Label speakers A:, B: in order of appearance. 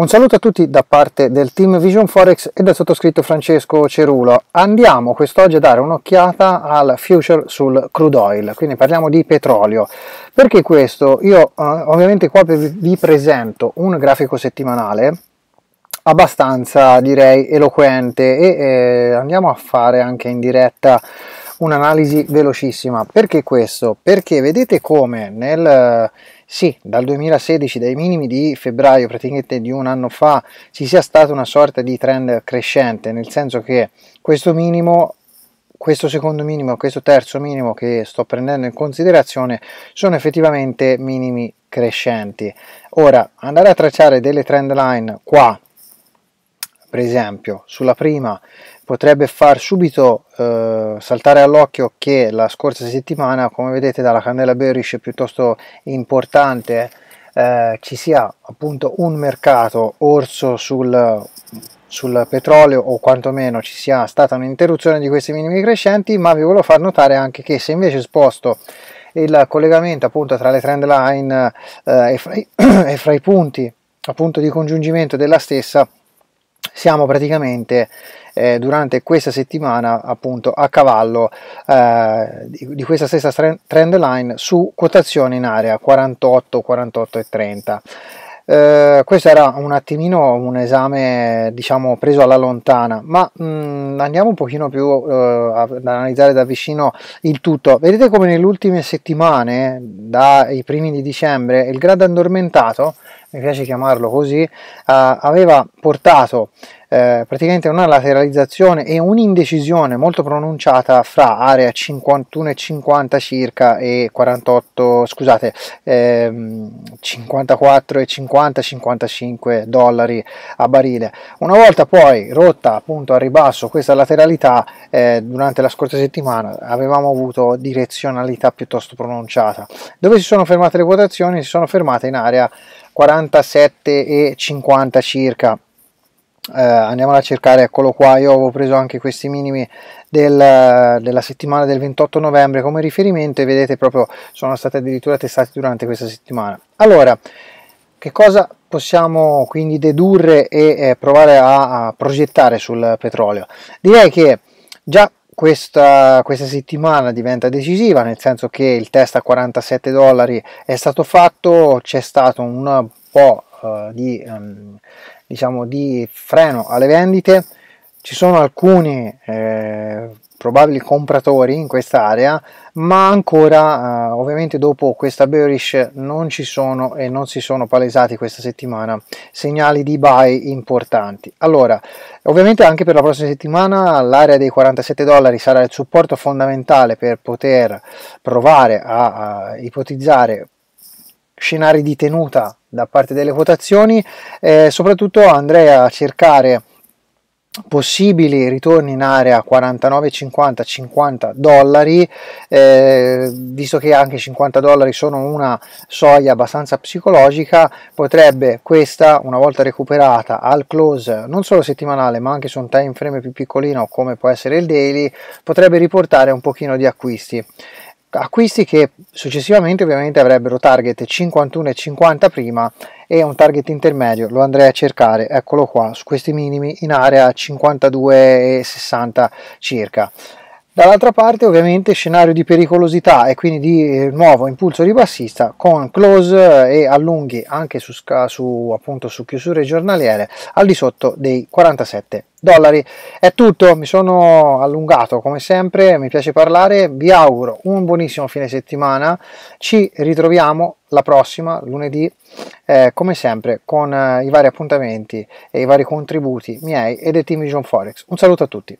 A: Un saluto a tutti da parte del team Vision Forex e del sottoscritto Francesco Cerulo. Andiamo quest'oggi a dare un'occhiata al future sul crude oil, quindi parliamo di petrolio. Perché questo? Io eh, ovviamente qua vi presento un grafico settimanale abbastanza direi eloquente e eh, andiamo a fare anche in diretta un'analisi velocissima. Perché questo? Perché vedete come nel eh, sì, dal 2016, dai minimi di febbraio, praticamente di un anno fa, ci sia stata una sorta di trend crescente, nel senso che questo minimo questo secondo minimo questo terzo minimo che sto prendendo in considerazione sono effettivamente minimi crescenti. Ora, andare a tracciare delle trend line qua per esempio sulla prima potrebbe far subito eh, saltare all'occhio che la scorsa settimana come vedete dalla candela bearish piuttosto importante eh, ci sia appunto un mercato orso sul, sul petrolio o quantomeno ci sia stata un'interruzione di questi minimi crescenti ma vi volevo far notare anche che se invece sposto il collegamento appunto tra le trend line eh, e, fra i, e fra i punti appunto di congiungimento della stessa siamo praticamente eh, durante questa settimana appunto a cavallo eh, di, questa stessa trend line su quotazione in area 48 48 e 30 eh, questo era un attimino un esame diciamo preso alla lontana ma mh, mm, andiamo un pochino più eh, ad analizzare da vicino il tutto vedete come nelle ultime settimane dai primi di dicembre il grado addormentato mi piace chiamarlo così eh, aveva portato eh, praticamente una lateralizzazione e un'indecisione molto pronunciata fra area 51 e 50 circa e 48 scusate ehm, 54 e 50 55 dollari a barile una volta poi rotta appunto a ribasso questa lateralità eh, durante la scorsa settimana avevamo avuto direzionalità piuttosto pronunciata dove si sono fermate le quotazioni si sono fermate in area 47 e 50 circa eh, andiamola a cercare eccolo qua io avevo preso anche questi minimi del, della settimana del 28 novembre come riferimento e vedete proprio sono stati addirittura testati durante questa settimana allora che cosa possiamo quindi dedurre e eh, provare a, a, progettare sul petrolio direi che già questa, questa settimana diventa decisiva nel senso che il test a 47 dollari è stato fatto c'è stato un po' Eh, di, um, diciamo di, freno alle vendite, ci sono alcuni eh, probabili compratori in quest'area, ma ancora eh, ovviamente dopo questa bearish non ci sono e non si sono palesati questa settimana segnali di buy importanti. Allora, ovviamente anche per la prossima settimana l'area dei 47 dollari sarà il supporto fondamentale per poter provare a, a ipotizzare scenari di tenuta da parte delle quotazioni eh, soprattutto andrei a cercare possibili ritorni in area 49 50 50 dollari eh, visto che anche 50 dollari sono una soglia abbastanza psicologica potrebbe questa una volta recuperata al close non solo settimanale ma anche su un time frame più piccolino come può essere il daily potrebbe riportare un pochino di acquisti acquisti che successivamente ovviamente avrebbero target 51 e 50 prima e un target intermedio lo andrei a cercare eccolo qua su questi minimi in area 52 e 60 circa Dall'altra parte ovviamente scenario di pericolosità e quindi di eh, nuovo impulso ribassista con close eh, e allunghi anche su, su, appunto, su chiusure giornaliere al di sotto dei 47 dollari. È tutto, mi sono allungato come sempre, mi piace parlare, vi auguro un buonissimo fine settimana, ci ritroviamo la prossima lunedì eh, come sempre con eh, i vari appuntamenti e i vari contributi miei e del team Vision Forex. Un saluto a tutti.